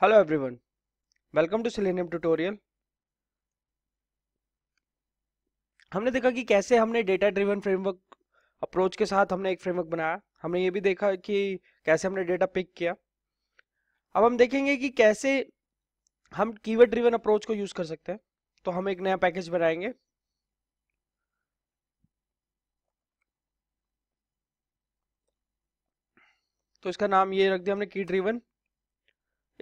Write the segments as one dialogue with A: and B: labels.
A: Hello everyone, welcome to Selenium tutorial. हमने देखा कि कैसे हमने डेटा ड्रिवन फ्रेमवर्क अप्रोच के साथ हमने एक फ्रेमवर्क बनाया हमने ये भी देखा कि कैसे हमने डेटा पिक किया अब हम देखेंगे कि कैसे हम कीवर्ड ड्रिवन अप्रोच को यूज कर सकते हैं तो हम एक नया पैकेज बनाएंगे तो इसका नाम ये रख दिया हमने की ड्रिवन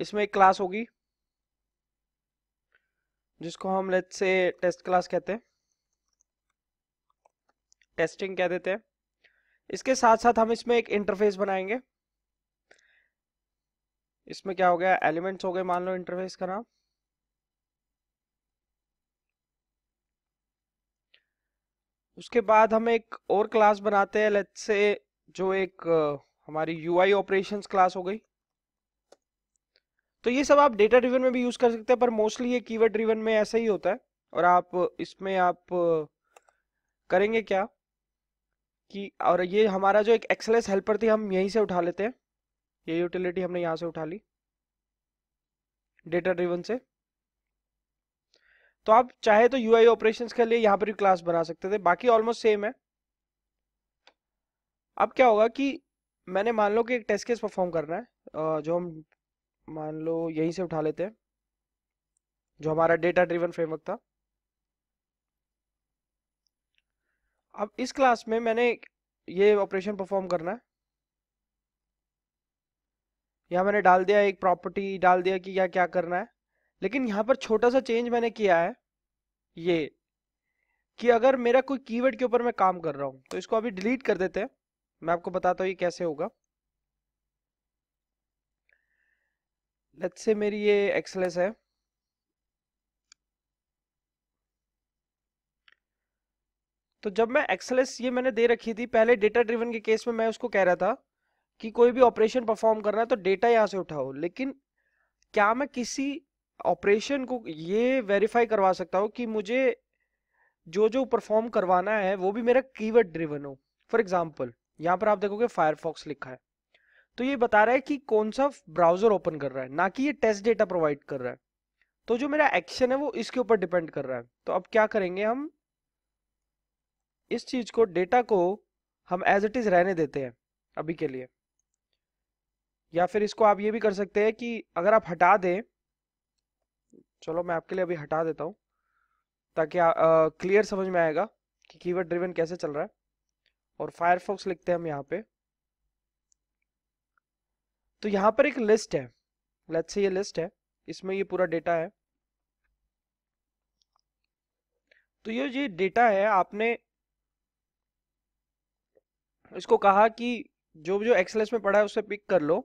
A: इसमें एक क्लास होगी जिसको हम लेट से टेस्ट क्लास कहते हैं टेस्टिंग कह देते हैं इसके साथ साथ हम इसमें एक इंटरफेस बनाएंगे इसमें क्या हो गया एलिमेंट्स हो गए मान लो इंटरफेस का नाम उसके बाद हम एक और क्लास बनाते हैं लेट्स से जो एक हमारी यूआई ऑपरेशंस क्लास हो गई तो ये सब आप डेटा ड्रिवन में भी यूज़ कर सकते हैं पर मोस्टली ये कीवर्ड ड्रिवन में ऐसा ही होता है और आप इसमें आप करेंगे क्या कि और ये हमारा जो एक एक्सलेस हेल्पर थी हम यहीं से उठा लेते हैं ये यूटिलिटी हमने यहाँ से उठा ली डेटा ड्रिवन से तो आप चाहे तो यूआई ऑपरेशंस के लिए यहाँ पर भी क्लास बना सकते थे बाकी ऑलमोस्ट सेम है अब क्या होगा कि मैंने मान लो कि एक टेस्ट केस परफॉर्म करना है जो हम मान लो यहीं से उठा लेते हैं जो हमारा डेटा ड्रिवन फ्रेमवर्क था अब इस क्लास में मैंने ये ऑपरेशन परफॉर्म करना है यहाँ मैंने डाल दिया एक प्रॉपर्टी डाल दिया कि क्या क्या करना है लेकिन यहाँ पर छोटा सा चेंज मैंने किया है ये कि अगर मेरा कोई कीवर्ड के ऊपर मैं काम कर रहा हूँ तो इसको अभी डिलीट कर देते हैं मैं आपको बताता हूँ ये कैसे होगा लेट्स से मेरी ये एक्सलेस है तो जब मैं एक्सलेस ये मैंने दे रखी थी पहले डेटा ड्रिवन के केस में मैं उसको कह रहा था कि कोई भी ऑपरेशन परफॉर्म करना है तो डेटा यहाँ से उठाओ लेकिन क्या मैं किसी ऑपरेशन को ये वेरीफाई करवा सकता हूं कि मुझे जो जो परफॉर्म करवाना है वो भी मेरा कीवर्ड ड्रिवन हो फॉर एग्जाम्पल यहाँ पर आप देखोगे फायरफॉक्स लिखा है तो ये बता रहा है कि कौन सा ब्राउजर ओपन कर रहा है ना कि ये टेस्ट डेटा प्रोवाइड कर रहा है तो जो मेरा एक्शन है वो इसके ऊपर डिपेंड कर रहा है तो अब क्या करेंगे हम इस चीज को डेटा को हम एज इट इज रहने देते हैं अभी के लिए या फिर इसको आप ये भी कर सकते हैं कि अगर आप हटा दें चलो मैं आपके लिए अभी हटा देता हूँ ताकि क्लियर समझ में आएगा कि कीवर्ड ड्रिवन कैसे चल रहा है और फायरफॉक्स लिखते हैं हम यहाँ पे तो यहां पर एक लिस्ट है लेट्स से ये लिस्ट है इसमें ये पूरा डेटा है तो ये जो डेटा है आपने इसको कहा कि जो जो एक्सलेस में पड़ा है उसे पिक कर लो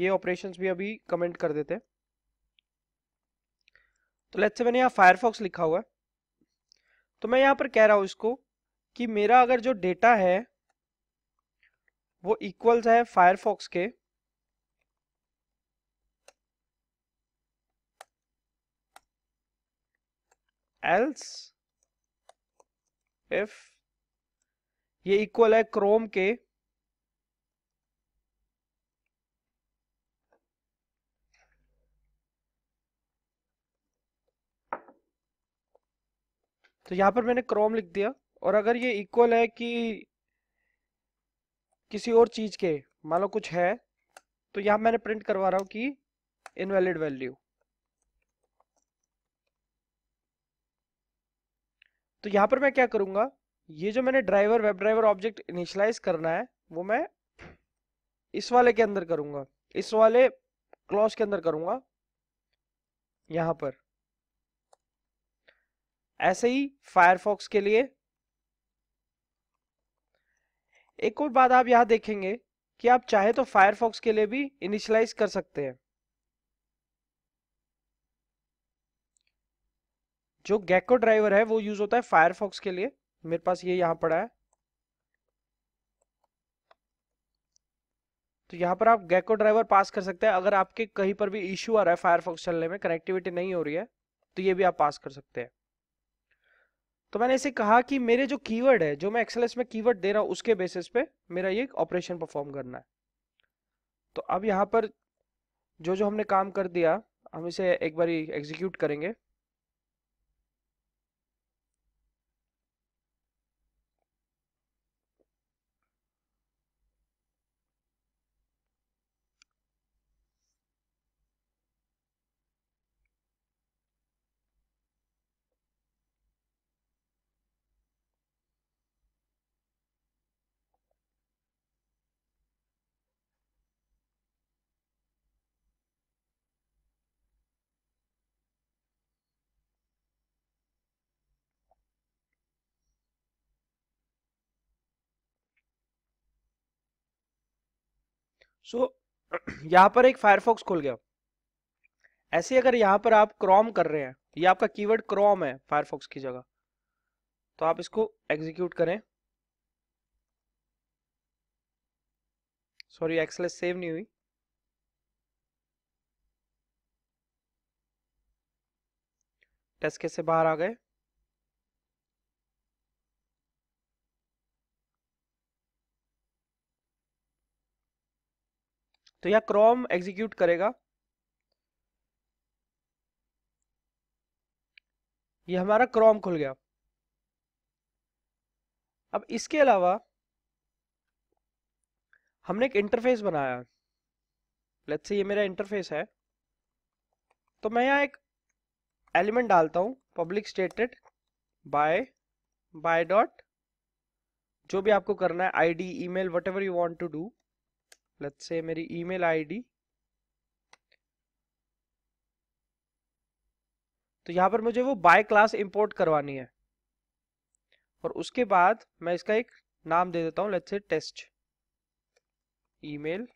A: ये ऑपरेशंस भी अभी कमेंट कर देते हैं तो लेट्स से मैंने यहाँ फायरफॉक्स लिखा हुआ है तो मैं यहां पर कह रहा हूं इसको कि मेरा अगर जो डेटा है वो इक्वल्स है फायरफॉक्स के एल्स if ये इक्वल है क्रोम के तो यहां पर मैंने क्रोम लिख दिया और अगर ये इक्वल है कि किसी और चीज के मान लो कुछ है तो यहां मैंने प्रिंट करवा रहा हूं कि इनवैलिड वैल्यू तो यहाँ पर मैं क्या करूँगा ये जो मैंने driver web driver object initialise करना है वो मैं इस वाले के अंदर करूँगा इस वाले क्लॉज के अंदर करूँगा यहाँ पर ऐसे ही फायरफॉक्स के लिए एक और बात आप यहां देखेंगे कि आप चाहे तो फायरफॉक्स के लिए भी इनिशलाइज कर सकते हैं जो गैको ड्राइवर है वो यूज होता है फायरफॉक्स के लिए मेरे पास ये यहाँ पड़ा है तो यहाँ पर आप गैको ड्राइवर पास कर सकते हैं अगर आपके कहीं पर भी इश्यू आ रहा है फायरफॉक्स चलने में कनेक्टिविटी नहीं हो रही है तो ये भी आप पास कर सकते हैं तो मैंने इसे कहा कि मेरे जो कीवर्ड है जो मैं एक्सएलएस में कीवर्ड दे रहा हूं उसके बेसिस पे मेरा ये ऑपरेशन परफॉर्म करना है तो अब यहाँ पर जो जो हमने काम कर दिया हम इसे एक बार एग्जीक्यूट करेंगे सो so, यहाँ पर एक फायरफॉक्स खोल गया ऐसे अगर यहाँ पर आप क्रॉम कर रहे हैं ये आपका कीवर्ड क्रॉम है फायरफॉक्स की जगह तो आप इसको एग्जीक्यूट करें सॉरी एक्सलेस सेव नहीं हुई टेस्ट कैसे से बाहर आ गए तो यह क्रोम एग्जीक्यूट करेगा ये हमारा क्रोम खुल गया अब इसके अलावा हमने एक इंटरफेस बनाया लेट्स से ये मेरा इंटरफेस है तो मैं यहाँ एक एलिमेंट डालता हूँ public stated by by dot जो भी आपको करना है ID email whatever you want to do let's say मेरी ईमेल आईडी तो यहां पर मुझे वो बाय क्लास इंपोर्ट करवानी है और उसके बाद मैं इसका एक नाम दे देता हूं लेट्स से टेस्ट ईमेल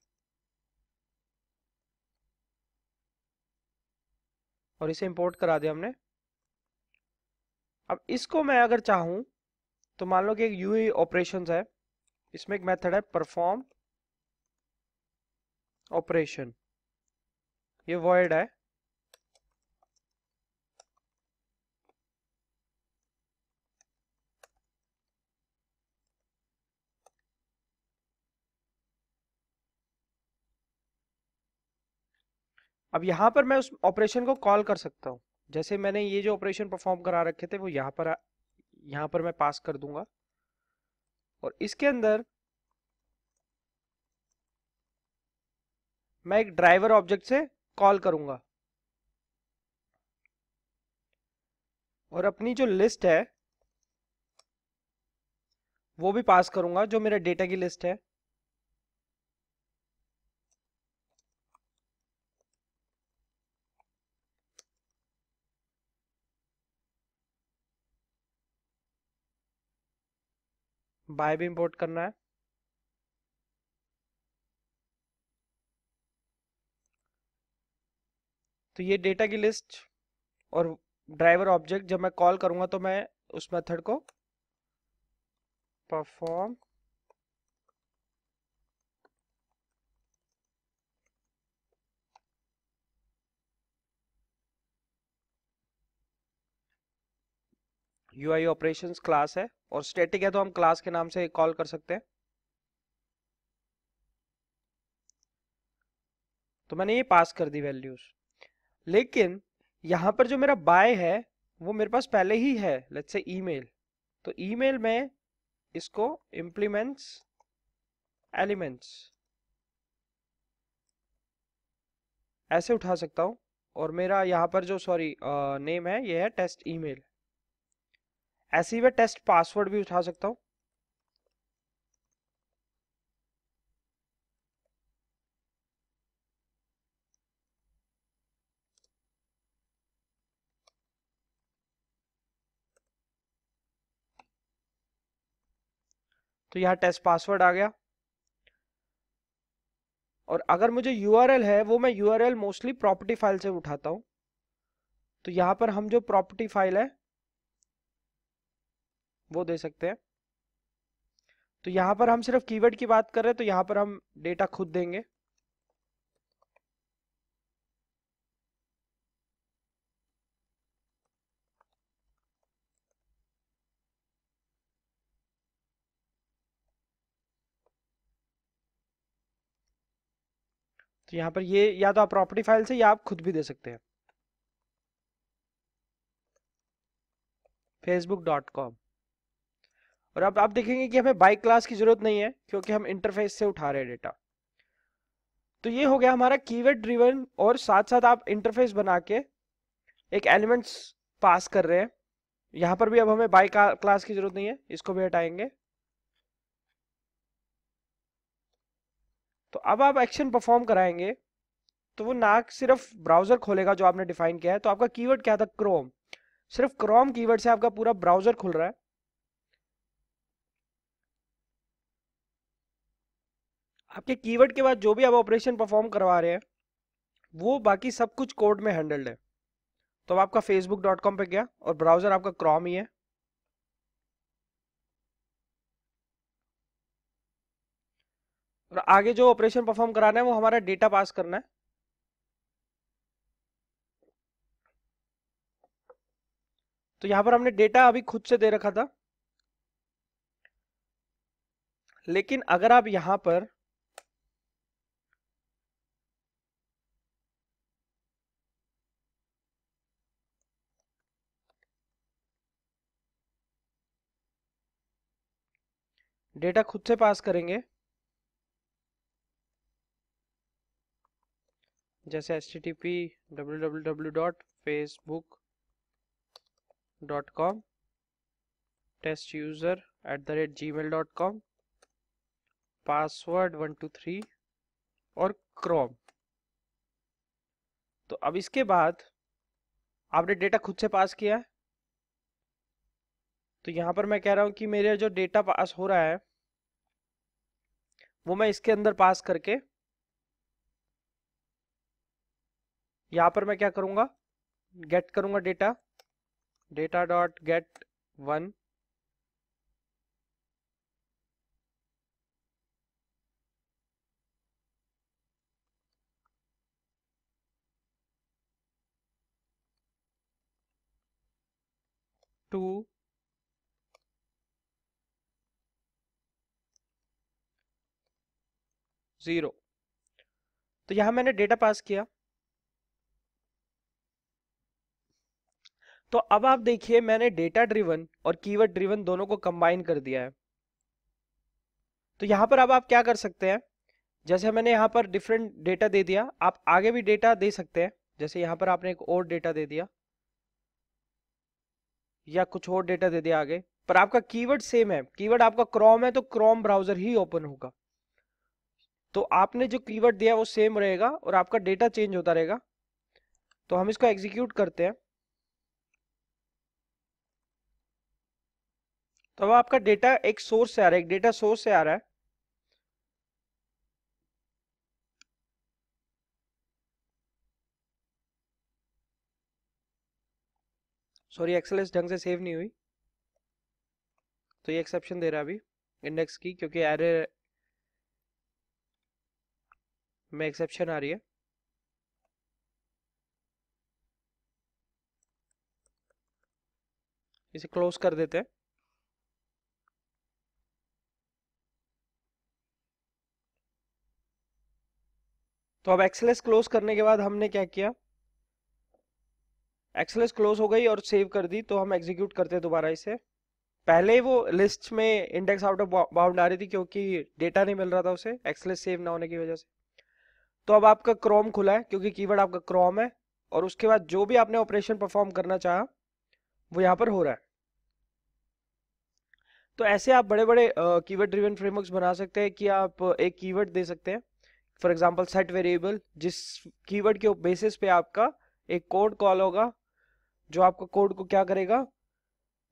A: और इसे इंपोर्ट करा दिया हमने अब इसको मैं अगर चाहूं तो मान लो कि एक यू ऑपरेशंस e है इसमें एक मेथड है परफॉर्म ऑपरेशन ये वर्ड है अब यहां पर मैं उस ऑपरेशन को कॉल कर सकता हूं जैसे मैंने ये जो ऑपरेशन परफॉर्म करा रखे थे वो यहां पर यहां पर मैं पास कर दूंगा और इसके अंदर मैं एक ड्राइवर ऑब्जेक्ट से कॉल करूंगा और अपनी जो लिस्ट है वो भी पास करूंगा जो मेरे डेटा की लिस्ट है बाय भी इंपोर्ट करना है तो ये डेटा की लिस्ट और ड्राइवर ऑब्जेक्ट जब मैं कॉल करूंगा तो मैं उस मेथड को perform U I operation class है और स्टेटिक है तो हम क्लास के नाम से कॉल कर सकते हैं तो मैंने ये पास कर दी वैल्यूज लेकिन यहाँ पर जो मेरा बाय है वो मेरे पास पहले ही है लेट्स से ईमेल तो ईमेल में इसको इम्प्लीमेंट्स एलिमेंट्स ऐसे उठा सकता हूँ और मेरा यहाँ पर जो सॉरी नेम है ये है टेस्ट ईमेल ऐसे ही मैं टेस्ट पासवर्ड भी उठा सकता हूँ तो यहाँ टेस्ट पासवर्ड आ गया और अगर मुझे यू है वो मैं यू मोस्टली प्रॉपर्टी फाइल से उठाता हूँ तो यहाँ पर हम जो प्रॉपर्टी फाइल है वो दे सकते हैं तो यहाँ पर हम सिर्फ कीवर्ड की बात कर रहे हैं तो यहाँ पर हम डेटा खुद देंगे तो यहाँ पर ये या तो आप प्रॉपर्टी फाइल से या आप खुद भी दे सकते हैं फेसबुक डॉट कॉम और अब आप देखेंगे कि हमें बाइक क्लास की जरूरत नहीं है क्योंकि हम इंटरफेस से उठा रहे हैं डेटा तो ये हो गया हमारा कीवर्ड ड्रिवन और साथ साथ आप इंटरफेस बना के एक एलिमेंट्स पास कर रहे हैं यहाँ पर भी अब हमें बाइक क्लास की जरूरत नहीं है इसको भी हटाएंगे तो अब आप एक्शन परफॉर्म कराएंगे तो वो ना सिर्फ ब्राउजर खोलेगा जो आपने डिफाइन किया है तो आपका कीवर्ड क्या था क्रोम सिर्फ क्रोम कीवर्ड से आपका पूरा ब्राउजर खुल रहा है आपके कीवर्ड के बाद जो भी आप ऑपरेशन परफॉर्म करवा रहे हैं वो बाकी सब कुछ कोड में हैंडल्ड है तो अब आपका कॉम पर गया और ब्राउजर आपका क्रोम ही है और आगे जो ऑपरेशन परफॉर्म कराना है वो हमारा डेटा पास करना है तो यहां पर हमने डेटा अभी खुद से दे रखा था लेकिन अगर आप यहां पर डेटा खुद से पास करेंगे जैसे S T T P W W W dot Facebook dot com test user at the rate G mail dot com password one two three और क्रोम तो अब इसके बाद आपने डेटा खुद से पास किया है तो यहां पर मैं कह रहा हूँ कि मेरा जो डेटा पास हो रहा है वो मैं इसके अंदर पास करके यहाँ पर मैं क्या करूँगा गेट करूँगा data data dot get one two zero तो यहां मैंने डेटा पास किया तो अब आप देखिए मैंने डेटा ड्रिवन और कीवर्ड ड्रिवन दोनों को कंबाइन कर दिया है तो यहां पर अब आप क्या कर सकते हैं जैसे मैंने यहां पर डिफरेंट डेटा दे दिया आप आगे भी डेटा दे सकते हैं जैसे यहां पर आपने एक और डेटा दे दिया या कुछ और डेटा दे दिया आगे पर आपका कीवर्ड सेम है कीवर्ड आपका क्रोम है तो क्रोम ब्राउजर ही ओपन होगा तो आपने जो कीवर्ड दिया वो सेम रहेगा और आपका डेटा चेंज होता रहेगा तो हम इसको एग्जीक्यूट करते हैं तो अब आपका डेटा एक सोर्स से आ रहा है एक डेटा सोर्स से आ रहा है सॉरी एक्सएलएस ढंग से सेव नहीं हुई तो ये एक्सेप्शन दे रहा है अभी इंडेक्स की क्योंकि एरे में एक्सेप्शन आ रही है इसे क्लोज कर देते हैं तो अब एक्सलेस क्लोज करने के बाद हमने क्या किया एक्सलेस क्लोज हो गई और सेव कर दी तो हम एग्जीक्यूट करते दोबारा इसे पहले वो लिस्ट में इंडेक्स आउट ऑफ बाउंड आ रही थी क्योंकि डेटा नहीं मिल रहा था उसे एक्सलेस सेव ना होने की वजह से तो अब आपका क्रोम खुला है क्योंकि कीवर्ड आपका क्रोम है और उसके बाद जो भी आपने ऑपरेशन परफॉर्म करना चाह वो यहाँ पर हो रहा है तो ऐसे आप बड़े बड़े कीवर्ड ड्रिवन फ्रेमवर्क्स बना सकते हैं कि आप एक कीवर्ड दे सकते हैं फॉर एग्जाम्पल सेट वेरिएबल जिस कीवर्ड के बेसिस पे आपका एक कोड कॉल होगा जो आपका कोड को क्या करेगा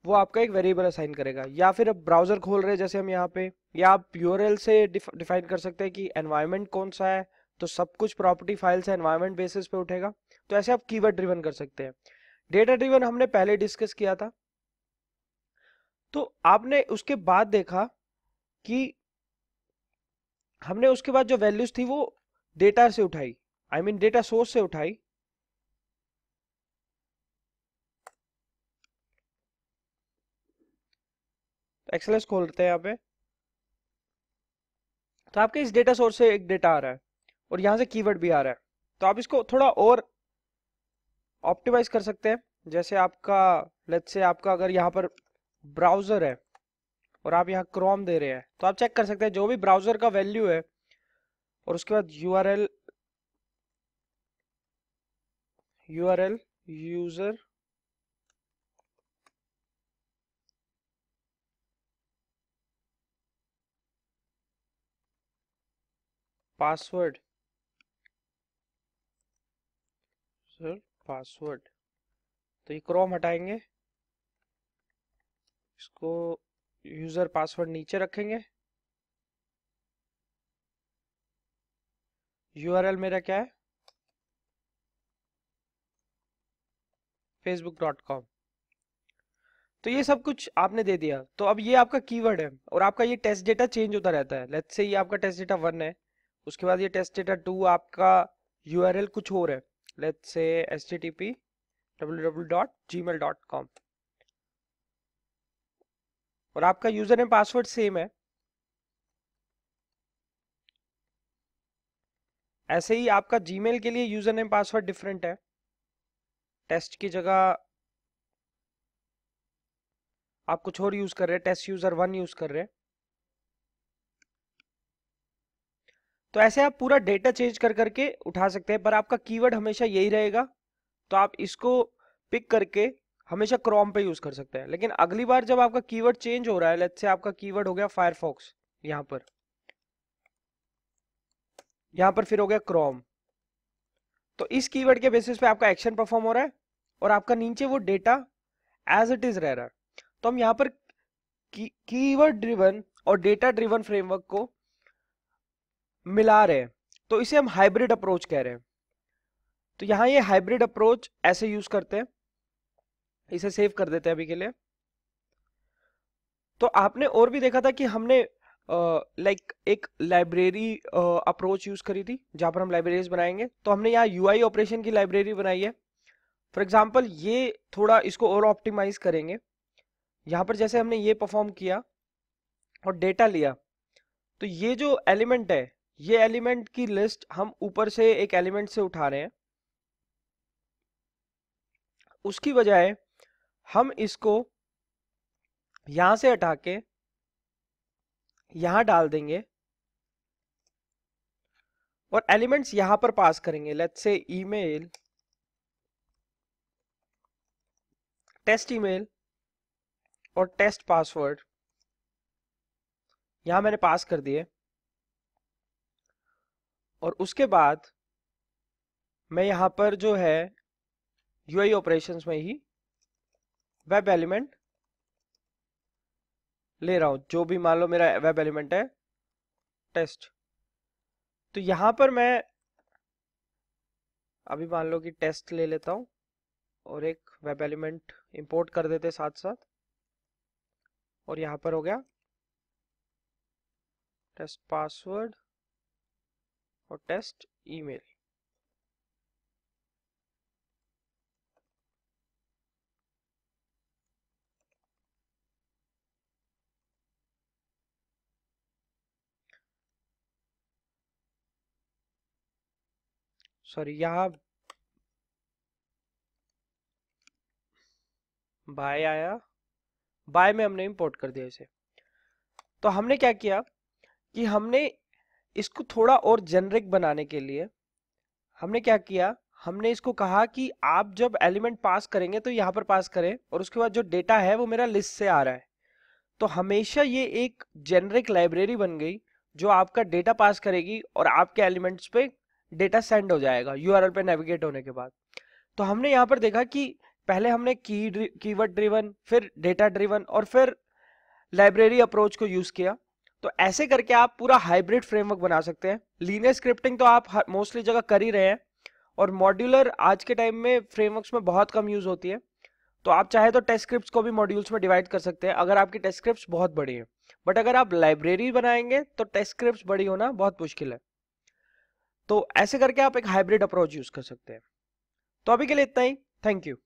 A: वो आपका एक वेरिएबल असाइन करेगा या फिर आप ब्राउजर खोल रहे हैं जैसे हम यहाँ पे या आप यूआरएल से डिफाइन कर सकते हैं कि एनवायरमेंट कौन सा है तो सब कुछ प्रॉपर्टी फाइल से एनवायरमेंट बेसिस पे उठेगा तो ऐसे आप कीवर्ड ड्रिवन कर सकते हैं डेटा ड्रिवन हमने पहले डिस्कस किया था तो आपने उसके बाद देखा कि हमने उसके बाद जो वैल्यूज थी वो डेटा से उठाई आई मीन डेटा सोर्स से उठाई एस खोलते हैं यहाँ पे तो आपके इस डेटा सोर्स से एक डेटा आ रहा है और यहां से कीवर्ड भी आ रहा है तो आप इसको थोड़ा और ऑप्टिमाइज कर सकते हैं जैसे आपका लेट्स से आपका अगर यहाँ पर ब्राउजर है और आप यहाँ क्रोम दे रहे हैं तो आप चेक कर सकते हैं जो भी ब्राउजर का वैल्यू है और उसके बाद U R L U R L user password sir password तो ये क्रोम हटाएंगे इसको यूज़र पासवर्ड नीचे रखेंगे यूआरएल मेरा क्या है फेसबुक डॉट कॉम तो ये सब कुछ आपने दे दिया तो अब ये आपका कीवर्ड है और आपका ये टेस्ट डेटा चेंज होता रहता है लेट्स से ये आपका टेस्ट डेटा वन है उसके बाद ये टेस्ट डेटा टू आपका यूआरएल कुछ और है let's say H T T P W W dot G mail dot com और आपका यूजर एंड पासवर्ड सेम है ऐसे ही आपका जीमेल के लिए यूजर एंड पासवर्ड डिफरेंट है टेस्ट की जगह आप कुछ और यूज कर रहे हैं टेस्ट यूजर वन यूज कर रहे हैं तो ऐसे आप पूरा डेटा चेंज कर करके उठा सकते हैं पर आपका कीवर्ड हमेशा यही रहेगा तो आप इसको पिक करके हमेशा क्रोम पे यूज कर सकते हैं लेकिन अगली बार जब आपका कीवर्ड चेंज हो रहा है लेट से आपका कीवर्ड हो गया फायरफॉक्स यहाँ पर यहाँ पर फिर हो गया क्रोम तो इस कीवर्ड के बेसिस पे आपका एक्शन परफॉर्म हो रहा है और आपका नीचे वो डेटा एज इट इज रह रहा है तो हम यहाँ पर कीवर्ड ड्रिवन और डेटा ड्रिवन फ्रेमवर्क को मिला रहे हैं तो इसे हम हाइब्रिड अप्रोच कह रहे हैं तो यहाँ ये हाइब्रिड अप्रोच ऐसे यूज करते हैं इसे सेव कर देते हैं अभी के लिए तो आपने और भी देखा था कि हमने लाइक uh, like, एक लाइब्रेरी अप्रोच यूज करी थी जहां पर हम लाइब्रेरीज बनाएंगे तो हमने यहाँ यूआई ऑपरेशन की लाइब्रेरी बनाई है फॉर एग्जाम्पल ये थोड़ा इसको और ऑप्टिमाइज करेंगे यहाँ पर जैसे हमने ये परफॉर्म किया और डेटा लिया तो ये जो एलिमेंट है ये एलिमेंट की लिस्ट हम ऊपर से एक एलिमेंट से उठा रहे हैं उसकी बजाय हम इसको यहां से हटा के यहां डाल देंगे और एलिमेंट्स यहां पर पास करेंगे let's say email test email और टेस्ट पासवर्ड यहां मैंने पास कर दिए और उसके बाद मैं यहां पर जो है यूआई ऑपरेशंस में ही वेब एलिमेंट ले रहा हूं जो भी मान लो मेरा वेब एलिमेंट है टेस्ट तो यहां पर मैं अभी मान लो कि टेस्ट ले लेता हूं और एक वेब एलिमेंट इंपोर्ट कर देते साथ साथ और यहां पर हो गया टेस्ट पासवर्ड और टेस्ट ईमेल सॉरी यहाँ बाय आया बाय में हमने इंपोर्ट कर दिया इसे तो हमने क्या किया कि हमने इसको थोड़ा और जेनरिक बनाने के लिए हमने क्या किया हमने इसको कहा कि आप जब एलिमेंट पास करेंगे तो यहां पर पास करें और उसके बाद जो डेटा है वो मेरा लिस्ट से आ रहा है तो हमेशा ये एक जेनरिक लाइब्रेरी बन गई जो आपका डेटा पास करेगी और आपके एलिमेंट्स पे डेटा सेंड हो जाएगा एल पर नेविगेट होने के बाद तो हमने यहाँ पर देखा कि पहले हमने की कीवर्ड ड्रिवन फिर डेटा ड्रिवन और फिर लाइब्रेरी अप्रोच को यूज किया तो ऐसे करके आप पूरा हाइब्रिड फ्रेमवर्क बना सकते हैं लीनियर स्क्रिप्टिंग तो आप मोस्टली जगह कर ही रहे हैं और मॉड्यूलर आज के टाइम में फ्रेमवर्क्स में बहुत कम यूज होती है तो आप चाहे तो टेस्ट स्क्रिप्ट को भी मॉड्यूल्स में डिवाइड कर सकते हैं अगर आपकी टेस्ट स्क्रिप्ट बहुत बड़ी है बट अगर आप लाइब्रेरी बनाएंगे तो टेस्ट स्क्रिप्ट बड़ी होना बहुत मुश्किल है तो ऐसे करके आप एक हाइब्रिड अप्रोच यूज कर सकते हैं तो अभी के लिए इतना ही थैंक यू